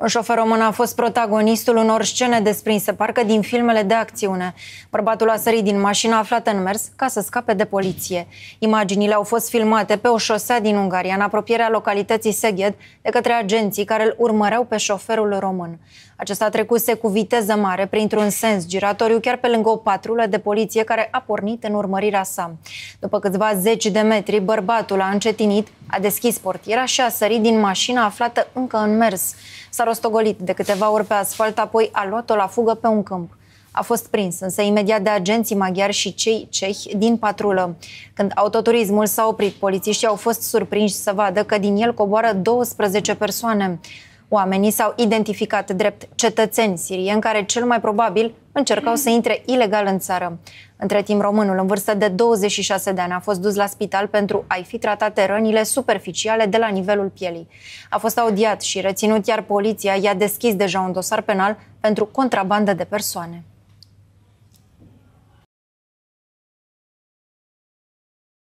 Un șofer român a fost protagonistul unor scene desprinse, parcă din filmele de acțiune. Bărbatul a sărit din mașină aflată în mers ca să scape de poliție. Imaginile au fost filmate pe o șosea din Ungaria, în apropierea localității Seghed, de către agenții care îl urmăreau pe șoferul român. Acesta trecuse cu viteză mare printr-un sens giratoriu, chiar pe lângă o patrulă de poliție care a pornit în urmărirea sa. După câțiva zeci de metri, bărbatul a încetinit a deschis portiera și a sărit din mașina aflată încă în mers. S-a rostogolit de câteva ori pe asfalt, apoi a luat-o la fugă pe un câmp. A fost prins, însă imediat de agenții maghiari și cei cehi din patrulă. Când autoturismul s-a oprit, polițiștii au fost surprinși să vadă că din el coboară 12 persoane. Oamenii s-au identificat drept cetățeni sirieni care cel mai probabil încercau să intre ilegal în țară. Între timp, românul în vârstă de 26 de ani a fost dus la spital pentru a-i fi tratate rănile superficiale de la nivelul pielii. A fost audiat și reținut, iar poliția i-a deschis deja un dosar penal pentru contrabandă de persoane.